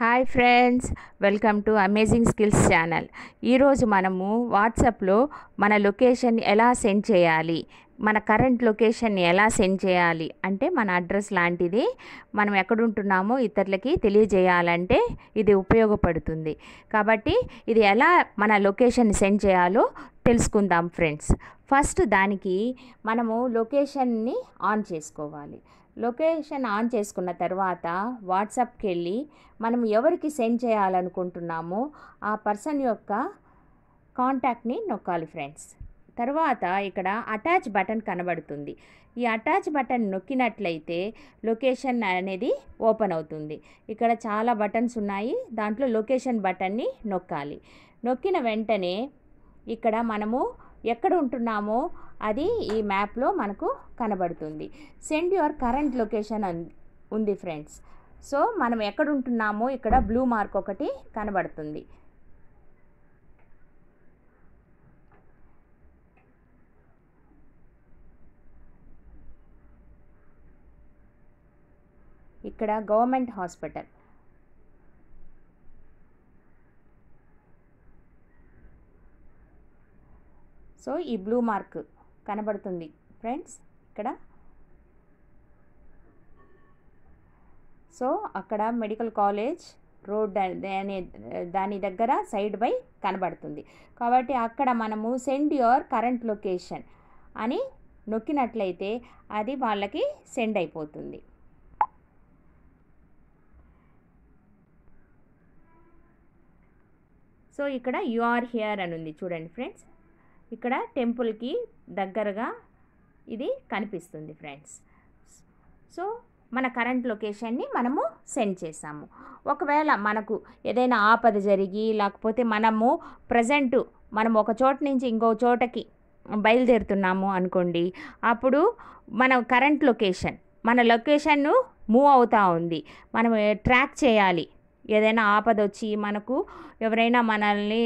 Hi friends welcome to amazing skills channel ఈరోజు మనము వాట్సాప్లో మన లొకేషన్ ఎలా సెండ్ చేయాలి మన కరెంట్ లొకేషన్ ఎలా సెండ్ చేయాలి అంటే మన అడ్రస్ లాంటిది మనం ఎక్కడుంటున్నామో ఇతరులకి తెలియజేయాలంటే ఇది ఉపయోగపడుతుంది కాబట్టి ఇది ఎలా మన లొకేషన్ సెండ్ చేయాలో తెలుసుకుందాం ఫ్రెండ్స్ ఫస్ట్ దానికి మనము లొకేషన్ని ఆన్ చేసుకోవాలి లొకేషన్ ఆన్ చేసుకున్న తర్వాత వాట్సాప్కి వెళ్ళి మనం ఎవరికి సెండ్ చేయాలనుకుంటున్నామో ఆ పర్సన్ యొక్క కాంటాక్ట్ని నొక్కాలి ఫ్రెండ్స్ తర్వాత ఇక్కడ అటాచ్ బటన్ కనబడుతుంది ఈ అటాచ్ బటన్ నొక్కినట్లయితే లొకేషన్ అనేది ఓపెన్ అవుతుంది ఇక్కడ చాలా బటన్స్ ఉన్నాయి దాంట్లో లొకేషన్ బటన్ని నొక్కాలి నొక్కిన వెంటనే ఇక్కడ మనము ఎక్కడ ఉంటున్నామో అది ఈ మ్యాప్లో మనకు కనబడుతుంది సెండ్ యువర్ కరెంట్ లొకేషన్ ఉంది ఫ్రెండ్స్ సో మనం ఎక్కడ ఉంటున్నామో ఇక్కడ బ్లూ మార్క్ ఒకటి కనబడుతుంది ఇక్కడ గవర్నమెంట్ హాస్పిటల్ సో ఈ బ్లూ మార్క్ కనబడుతుంది ఫ్రెండ్స్ ఇక్కడ సో అక్కడ మెడికల్ కాలేజ్ రోడ్ అనే దాని దగ్గర సైడ్ బై కనబడుతుంది కాబట్టి అక్కడ మనము సెండ్ యువర్ కరెంట్ లొకేషన్ అని నొక్కినట్లయితే అది వాళ్ళకి సెండ్ అయిపోతుంది సో ఇక్కడ యు ఆర్ హియర్ అని ఉంది చూడండి ఫ్రెండ్స్ ఇక్కడ టెంపుల్కి దగ్గరగా ఇది కనిపిస్తుంది ఫ్రెండ్స్ సో మన కరెంట్ లొకేషన్ని మనము సెండ్ చేసాము ఒకవేళ మనకు ఏదైనా ఆపద జరిగి లేకపోతే మనము ప్రజెంట్ మనం ఒక చోట నుంచి ఇంకో చోటకి బయలుదేరుతున్నాము అనుకోండి అప్పుడు మన కరెంట్ లొకేషన్ మన లొకేషన్ను మూవ్ అవుతూ ఉంది మనం ట్రాక్ చేయాలి ఏదైనా ఆపద వచ్చి మనకు ఎవరైనా మనల్ని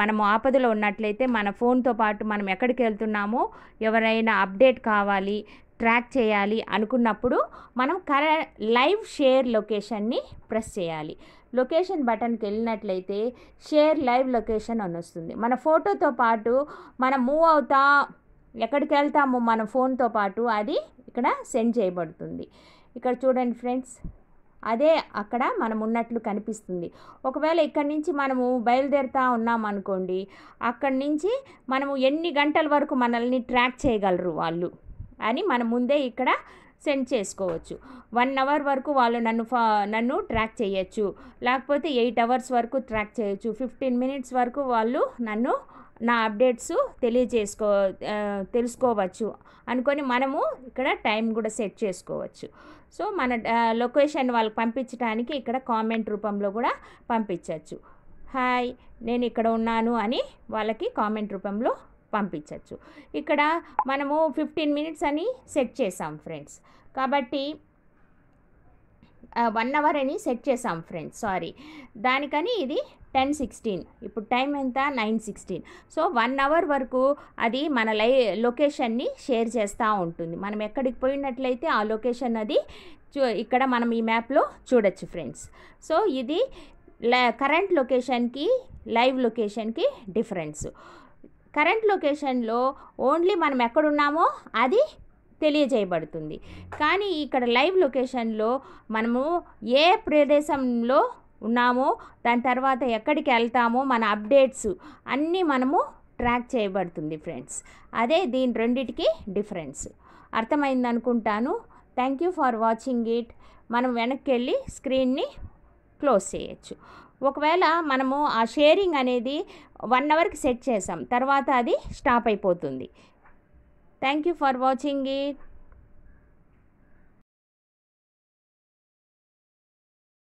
మనము ఆపదలో ఉన్నట్లయితే మన ఫోన్తో పాటు మనం ఎక్కడికి వెళ్తున్నామో ఎవరైనా అప్డేట్ కావాలి ట్రాక్ చేయాలి అనుకున్నప్పుడు మనం కర లైవ్ షేర్ లొకేషన్ని ప్రెస్ చేయాలి లొకేషన్ బటన్కి వెళ్ళినట్లయితే షేర్ లైవ్ లొకేషన్ అని వస్తుంది మన ఫోటోతో పాటు మనం మూవ్ అవుతా ఎక్కడికి వెళ్తామో మన ఫోన్తో పాటు అది ఇక్కడ సెండ్ చేయబడుతుంది ఇక్కడ చూడండి ఫ్రెండ్స్ అదే అక్కడ మనం ఉన్నట్లు కనిపిస్తుంది ఒకవేళ ఇక్కడి నుంచి మనము బయలుదేరుతూ ఉన్నాం అనుకోండి అక్కడి నుంచి మనము ఎన్ని గంటల వరకు మనల్ని ట్రాక్ చేయగలరు వాళ్ళు అని మనం ముందే ఇక్కడ సెండ్ చేసుకోవచ్చు వన్ అవర్ వరకు వాళ్ళు నన్ను ఫా నన్ను ట్రాక్ చేయొచ్చు లేకపోతే ఎయిట్ అవర్స్ వరకు ట్రాక్ చేయొచ్చు ఫిఫ్టీన్ మినిట్స్ వరకు వాళ్ళు నన్ను నా అప్డేట్స్ తెలియజేసుకో తెలుసుకోవచ్చు అనుకొని మనము ఇక్కడ టైం కూడా సెట్ చేసుకోవచ్చు సో మన లొకేషన్ వాళ్ళకి పంపించడానికి ఇక్కడ కామెంట్ రూపంలో కూడా పంపించవచ్చు హాయ్ నేను ఇక్కడ ఉన్నాను అని వాళ్ళకి కామెంట్ రూపంలో పంపించవచ్చు ఇక్కడ మనము ఫిఫ్టీన్ మినిట్స్ అని సెట్ చేసాం ఫ్రెండ్స్ కాబట్టి వన్ అవర్ అని సెట్ చేసాం ఫ్రెండ్స్ సారీ దానికని ఇది టెన్ సిక్స్టీన్ ఇప్పుడు టైం ఎంత nine sixteen so one hour వరకు అది మన లై లొకేషన్ని షేర్ చేస్తూ ఉంటుంది మనం ఎక్కడికి పోయినట్లయితే ఆ లొకేషన్ అది చూ ఇక్కడ మనం ఈ మ్యాప్లో చూడొచ్చు ఫ్రెండ్స్ సో ఇది కరెంట్ లొకేషన్కి లైవ్ లొకేషన్కి డిఫరెన్స్ కరెంట్ లొకేషన్లో ఓన్లీ మనం ఎక్కడున్నామో అది తెలియజేయబడుతుంది కానీ ఇక్కడ లైవ్ లొకేషన్లో మనము ఏ ప్రదేశంలో ఉన్నామో దాని తర్వాత ఎక్కడికి వెళ్తామో మన అప్డేట్స్ అన్నీ మనము ట్రాక్ చేయబడుతుంది ఫ్రెండ్స్ అదే దీని రెండిటికి డిఫరెన్స్ అర్థమైంది అనుకుంటాను thank you for watching it మనం వెనక్కి వెళ్ళి స్క్రీన్ని క్లోజ్ చేయొచ్చు ఒకవేళ మనము ఆ షేరింగ్ అనేది వన్ అవర్కి సెట్ చేసాం తర్వాత అది స్టాప్ అయిపోతుంది Thank you for watching it.